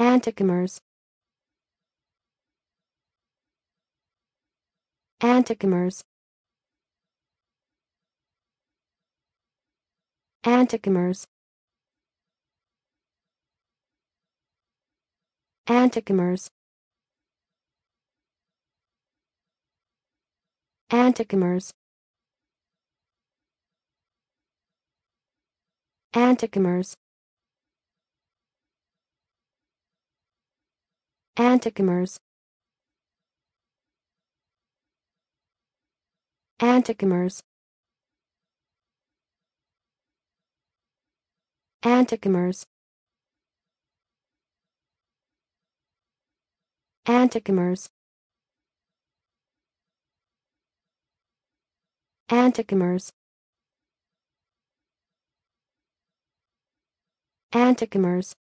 Anticomers Anticomers Anticomers Anticomers Anticomers Anticomers Anticomers Anticomers Anticomers Anticomers Anticomers Anticomers